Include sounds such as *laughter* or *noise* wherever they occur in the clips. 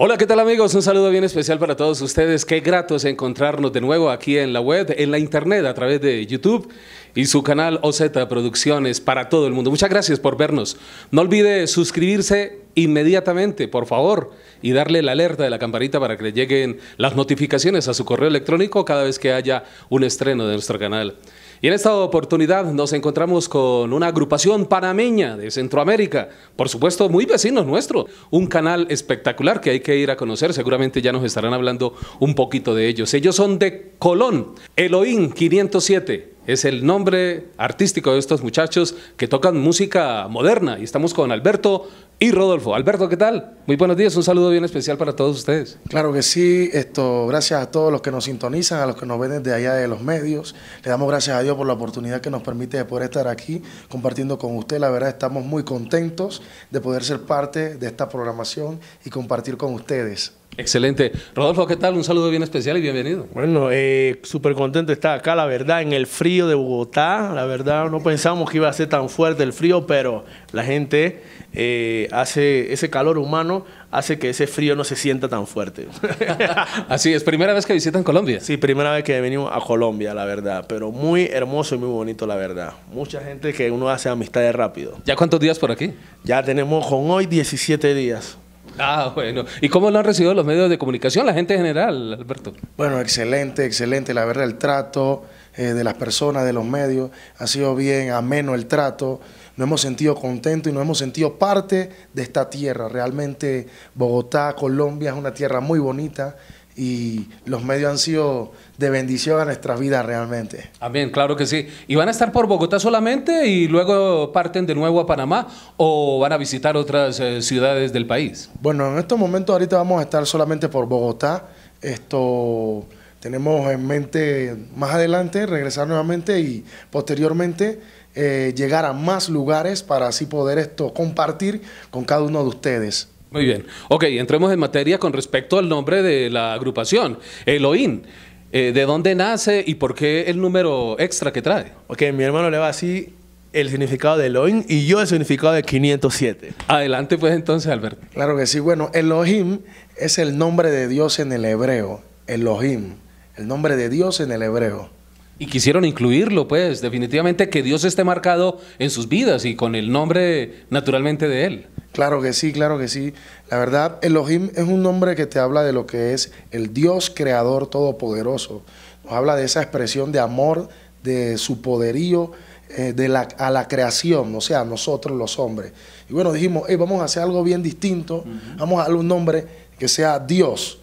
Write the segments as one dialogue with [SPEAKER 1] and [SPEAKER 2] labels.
[SPEAKER 1] Hola, ¿qué tal amigos? Un saludo bien especial para todos ustedes. Qué grato es encontrarnos de nuevo aquí en la web, en la internet, a través de YouTube y su canal OZ Producciones para todo el mundo. Muchas gracias por vernos. No olvide suscribirse inmediatamente, por favor, y darle la alerta de la campanita para que le lleguen las notificaciones a su correo electrónico cada vez que haya un estreno de nuestro canal. Y en esta oportunidad nos encontramos con una agrupación panameña de Centroamérica, por supuesto muy vecino nuestro, un canal espectacular que hay que ir a conocer, seguramente ya nos estarán hablando un poquito de ellos. Ellos son de Colón, Eloín 507, es el nombre artístico de estos muchachos que tocan música moderna y estamos con Alberto y Rodolfo. Alberto,
[SPEAKER 2] ¿qué tal? Muy buenos días, un saludo bien especial para todos ustedes. Claro que sí, esto, gracias a todos los que nos sintonizan, a los que nos ven desde allá de los medios. Le damos gracias a Dios por la oportunidad que nos permite de poder estar aquí compartiendo con usted. La verdad, estamos muy contentos de poder ser parte de esta programación y compartir con ustedes.
[SPEAKER 3] Excelente. Rodolfo, ¿qué tal? Un saludo bien especial y bienvenido. Bueno, eh, súper contento de estar acá, la verdad, en el frío de Bogotá. La verdad, no pensamos que iba a ser tan fuerte el frío, pero la gente eh, hace ese calor humano hace que ese frío no se sienta tan fuerte. *laughs* Así es, primera vez que visitan Colombia. Sí, primera vez que venimos a Colombia, la verdad, pero muy hermoso y muy bonito, la verdad. Mucha gente que uno hace amistades rápido. ¿Ya cuántos días por aquí? Ya tenemos con hoy 17 días.
[SPEAKER 1] Ah, bueno.
[SPEAKER 3] ¿Y cómo lo han recibido los medios de comunicación, la gente en general, Alberto?
[SPEAKER 2] Bueno, excelente, excelente. La verdad, el trato eh, de las personas, de los medios, ha sido bien ameno el trato. Nos hemos sentido contentos y nos hemos sentido parte de esta tierra. Realmente Bogotá, Colombia es una tierra muy bonita y los medios han sido de bendición a nuestras vidas realmente.
[SPEAKER 1] Amén, claro que sí. ¿Y van a estar por Bogotá solamente y luego parten de nuevo a Panamá o van a visitar otras eh, ciudades del país?
[SPEAKER 2] Bueno, en estos momentos ahorita vamos a estar solamente por Bogotá. Esto tenemos en mente más adelante regresar nuevamente y posteriormente eh, llegar a más lugares para así poder esto compartir con cada uno de ustedes.
[SPEAKER 1] Muy bien. Ok, entremos en materia con respecto al nombre de la agrupación, Elohim. Eh, ¿De dónde nace y por qué el número extra que trae? Ok, mi hermano le va así
[SPEAKER 3] el significado de Elohim y yo el significado de 507. Adelante pues entonces, Alberto.
[SPEAKER 2] Claro que sí. Bueno, Elohim es el nombre de Dios en el hebreo. Elohim, el nombre de Dios en el hebreo.
[SPEAKER 1] Y quisieron incluirlo, pues, definitivamente que Dios esté marcado en sus vidas y con el nombre naturalmente de Él.
[SPEAKER 2] Claro que sí, claro que sí. La verdad, Elohim es un nombre que te habla de lo que es el Dios creador todopoderoso. Nos habla de esa expresión de amor, de su poderío, eh, de la, a la creación, o sea, nosotros los hombres. Y bueno, dijimos, vamos a hacer algo bien distinto, vamos a darle un nombre que sea Dios.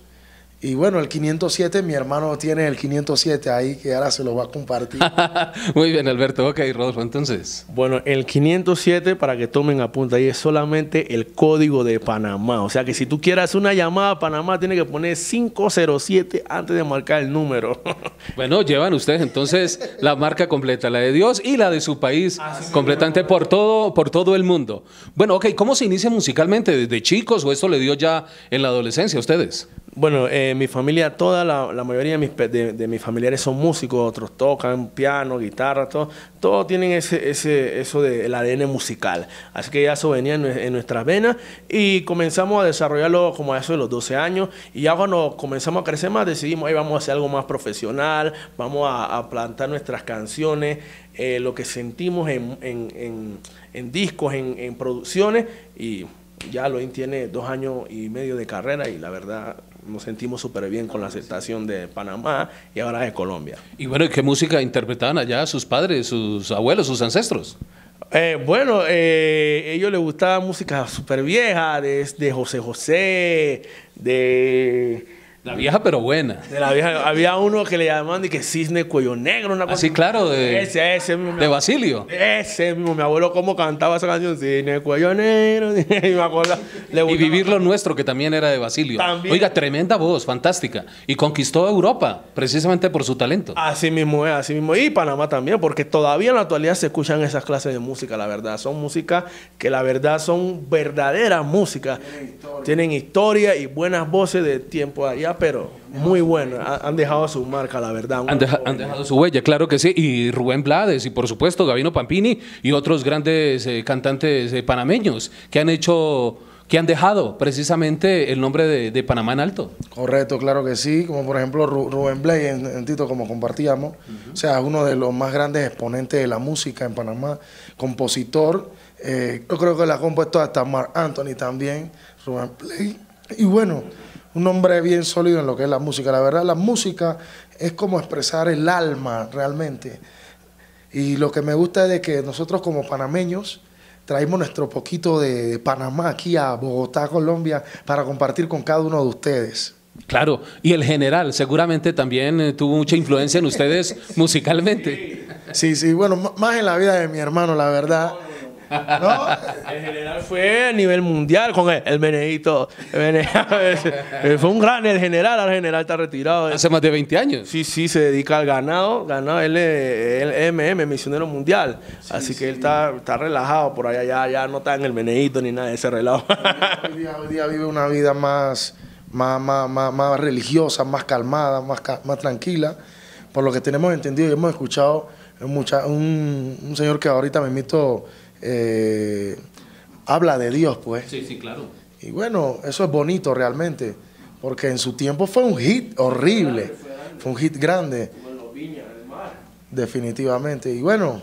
[SPEAKER 2] Y bueno, el 507, mi hermano tiene el 507 ahí que ahora se lo va a compartir.
[SPEAKER 3] *laughs* Muy bien, Alberto. Ok, Rodolfo, entonces. Bueno, el 507, para que tomen apunta, ahí es solamente el código de Panamá. O sea que si tú quieras una llamada a Panamá, tiene que poner 507 antes de marcar el número. *laughs* bueno, llevan ustedes entonces la marca completa, la de Dios y la de su
[SPEAKER 1] país, completante por todo, por todo el mundo. Bueno, ok, ¿cómo se inicia musicalmente? ¿Desde
[SPEAKER 3] chicos o esto le dio ya en la adolescencia a ustedes? Bueno, eh, mi familia toda, la, mayoría de mis, familiares son músicos, otros tocan piano, guitarra, todo, todos tienen ese, ese, eso del el ADN musical. Así que ya eso venía en, nuestras venas y comenzamos a desarrollarlo como a eso de los 12 años y ya cuando comenzamos a crecer más decidimos, ahí vamos a hacer algo más profesional, vamos a, plantar nuestras canciones, eh, lo que sentimos en, en, en discos, en producciones y ya Loin tiene dos años y medio de carrera y la verdad nos sentimos súper bien con la aceptación de Panamá y ahora de Colombia.
[SPEAKER 1] Y bueno, ¿qué música interpretaban allá sus padres, sus abuelos, sus
[SPEAKER 3] ancestros? Eh, bueno, a eh, ellos les gustaba música súper vieja, de José José, de la vieja pero buena. De la vieja. Había uno que le llamaban y que cisne cuello negro, una ah, cosa. Así claro, de, ese,
[SPEAKER 1] ese de Basilio.
[SPEAKER 3] Ese mismo, mi abuelo cómo cantaba esa canción, cisne cuello negro, *laughs* y
[SPEAKER 1] vivir lo nuestro, que también era de Basilio. Oiga, tremenda voz, fantástica. Y conquistó Europa,
[SPEAKER 3] precisamente por su talento. Así mismo es, así mismo. Y Panamá también, porque todavía en la actualidad se escuchan esas clases de música, la verdad. Son música que la verdad son verdaderas música Tienen historia. Tienen historia y buenas voces de tiempo allá pero muy bueno, Han dejado su marca, la verdad. Han,
[SPEAKER 1] dejado su huella, claro que sí. Y Rubén Blades, y por supuesto Gavino Pampini, y otros grandes eh, cantantes eh, panameños que han hecho que han dejado precisamente el nombre de, Panamá en alto.
[SPEAKER 2] Correcto, claro que sí, como por ejemplo Rubén Blay en, Tito, como compartíamos, o sea, uno de los más grandes exponentes de la música en Panamá, compositor, eh, yo creo que la ha compuesto hasta Mark Anthony también, Rubén Blay, y bueno, un hombre bien sólido en lo que es la música. La verdad, la música es como expresar el alma realmente. Y lo que me gusta es de que nosotros como panameños traemos nuestro poquito de Panamá aquí a Bogotá, Colombia, para compartir con cada uno de ustedes.
[SPEAKER 1] Claro, y el general seguramente también eh, tuvo mucha influencia en ustedes *laughs* musicalmente.
[SPEAKER 2] Sí, sí, bueno, más en la vida de mi hermano, la verdad
[SPEAKER 3] el general fue a nivel mundial con el, el Benedito. *laughs* Eh, fue un gran, el general, el general está retirado. Hace más de 20 años. Sí, sí, se dedica al ganado, ganado, él es MM, misionero mundial. Así que él está, relajado por allá, ya, ya no está en el Benedito ni nada de ese relajo.
[SPEAKER 2] Hoy día, vive una vida más, más, más, religiosa, más calmada, más, más tranquila. Por lo que tenemos entendido y hemos escuchado, un, un, un señor que ahorita me invito eh, habla de Dios, pues. Sí, sí, claro. Y bueno, eso es bonito realmente, porque en su tiempo fue un hit horrible, fue, un hit grande. Definitivamente. Y bueno,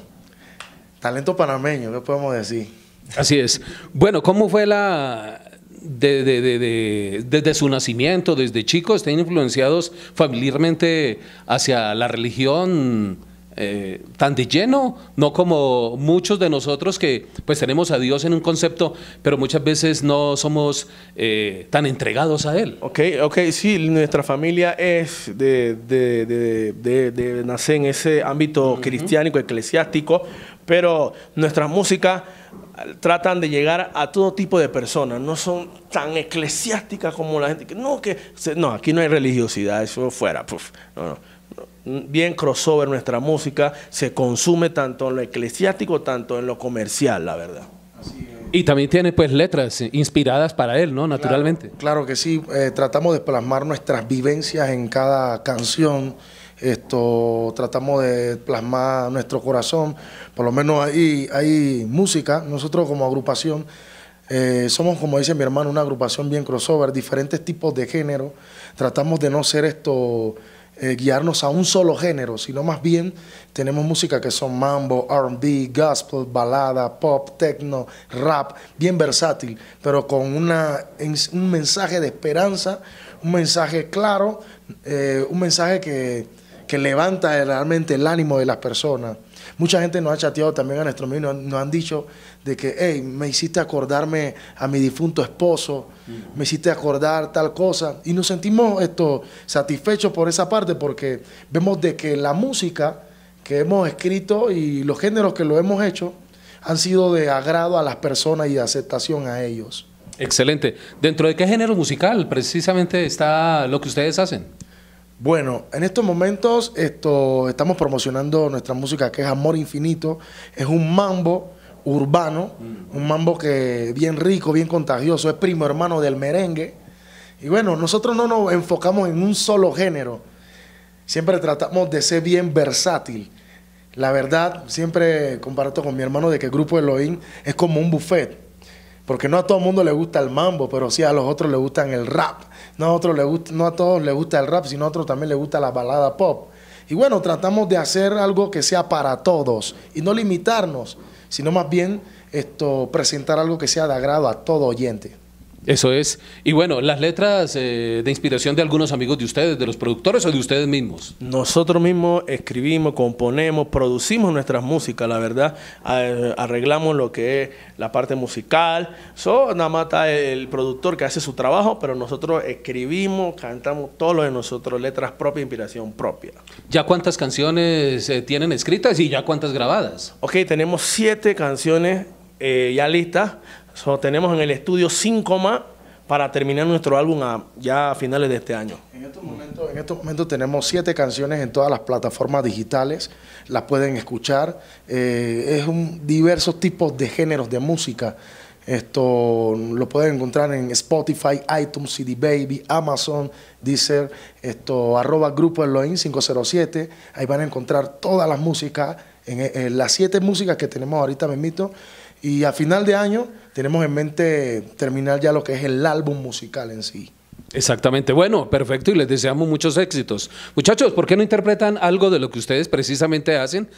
[SPEAKER 2] talento panameño, ¿qué podemos decir? Así es. Bueno, ¿cómo fue la,
[SPEAKER 1] desde su nacimiento, desde chico, estén influenciados familiarmente hacia la religión eh, tan de lleno, no como muchos de nosotros que pues tenemos a Dios en un concepto, pero muchas veces no somos eh, tan entregados a Él.
[SPEAKER 3] Ok, ok, sí, nuestra familia es de, de, de, de nacer en ese ámbito uh eclesiástico, pero nuestra música ah, tratan de llegar a todo tipo de personas, no son tan eclesiásticas como la gente que no, que no, aquí no hay religiosidad, eso fuera, no, no bien crossover nuestra música, se consume tanto en lo eclesiástico, tanto en lo comercial, la verdad.
[SPEAKER 2] Y también tiene pues letras inspiradas para él, ¿no? Naturalmente. Claro, que sí, eh, tratamos de plasmar nuestras vivencias en cada canción. Esto tratamos de plasmar nuestro corazón, por lo menos ahí hay música, nosotros como agrupación eh, somos, como dice mi hermano, una agrupación bien crossover, diferentes tipos de género. Tratamos de no ser esto eh, guiarnos a un solo género, sino más bien tenemos música que son mambo, RB, gospel, balada, pop, techno, rap, bien versátil, pero con una, un mensaje de esperanza, un mensaje claro, eh, un mensaje que levanta realmente el ánimo de las personas. Mucha gente nos ha chateado también a nuestro amigo, nos han dicho de que, hey, me hiciste acordarme a mi difunto esposo, mm. me hiciste acordar tal cosa. Y nos sentimos esto, satisfechos por esa parte porque vemos de que la música que hemos escrito y los géneros que lo hemos hecho han sido de agrado a las personas y de aceptación a ellos.
[SPEAKER 1] Excelente. ¿Dentro de qué género musical precisamente está lo que ustedes hacen?
[SPEAKER 2] Bueno, en estos momentos estamos promocionando nuestra música que es Amor Infinito. Es un mambo urbano, mm. un mambo que bien rico, bien contagioso, es primo hermano del merengue. Y bueno, nosotros no nos enfocamos en un solo género. Siempre tratamos de ser bien versátil. La verdad, siempre comparto con mi hermano de que el grupo Elohim es como un buffet porque no a todo el mundo le gusta el mambo, pero sí a los otros le gustan el rap. No a, otros le gusta, no a todos les gusta el rap, sino a otros también les gusta la balada pop. Y bueno, tratamos de hacer algo que sea para todos y no limitarnos, sino más bien esto, presentar algo que sea de agrado a todo oyente.
[SPEAKER 1] Eso es. Y bueno, las letras eh, de inspiración de algunos amigos de ustedes, de los productores o de ustedes mismos.
[SPEAKER 3] Nosotros mismos escribimos, componemos, producimos nuestra música, la verdad. Arreglamos lo que es la parte musical. So, nada más el productor que hace su trabajo, pero nosotros escribimos, cantamos todo lo de nosotros, letras propias, inspiración propia. ¿Ya cuántas canciones eh, tienen escritas y ya cuántas grabadas? Ok, tenemos siete canciones eh, ya listas tenemos en el estudio 5 más para terminar nuestro álbum ya a finales de este año. En estos,
[SPEAKER 2] momentos, tenemos siete canciones en todas las plataformas digitales, las pueden escuchar. Eh, es un diversos tipos de géneros de música. Esto lo pueden encontrar en Spotify, iTunes, CD Baby, Amazon, Deezer, esto, arroba Grupo Elohim 507. Ahí van a encontrar todas las músicas, las siete músicas que tenemos ahorita, me invito. Y a final de año tenemos en mente terminar ya lo que es el álbum musical en sí.
[SPEAKER 1] Exactamente, bueno, perfecto y les deseamos muchos éxitos. Muchachos, ¿por qué no interpretan algo de lo que ustedes precisamente hacen?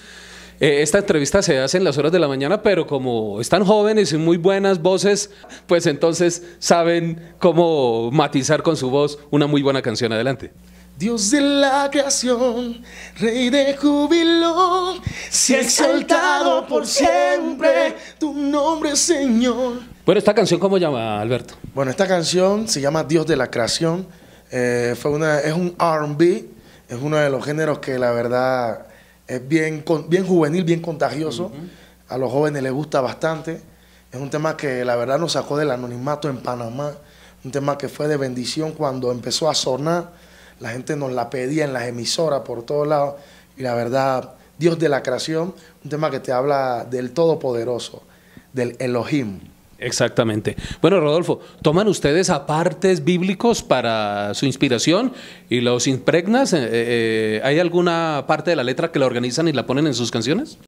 [SPEAKER 1] Eh, esta entrevista se hace en las horas de la mañana, pero como están jóvenes y muy buenas voces, pues entonces saben cómo matizar con su voz una muy buena canción. Adelante.
[SPEAKER 2] Dios de la creación, Rey de júbilo, se ha exaltado por siempre tu nombre, Señor. Bueno, esta canción, ¿cómo llama, Alberto? Bueno, esta canción se llama Dios de la creación. Eh, fue una, es un RB, es uno de los géneros que la verdad es bien, bien juvenil, bien contagioso. A los jóvenes les gusta bastante. Es un tema que la verdad nos sacó del anonimato en Panamá. Un tema que fue de bendición cuando empezó a sonar la gente nos la pedía en las emisoras por todos lados. Y la verdad, Dios de la creación, un tema que te habla del Todopoderoso, del Elohim.
[SPEAKER 1] Exactamente. Bueno, Rodolfo, ¿toman ustedes apartes bíblicos para su inspiración y los impregnas? Eh, eh, eh, ¿Hay alguna parte de la letra que la organizan y la ponen en sus canciones?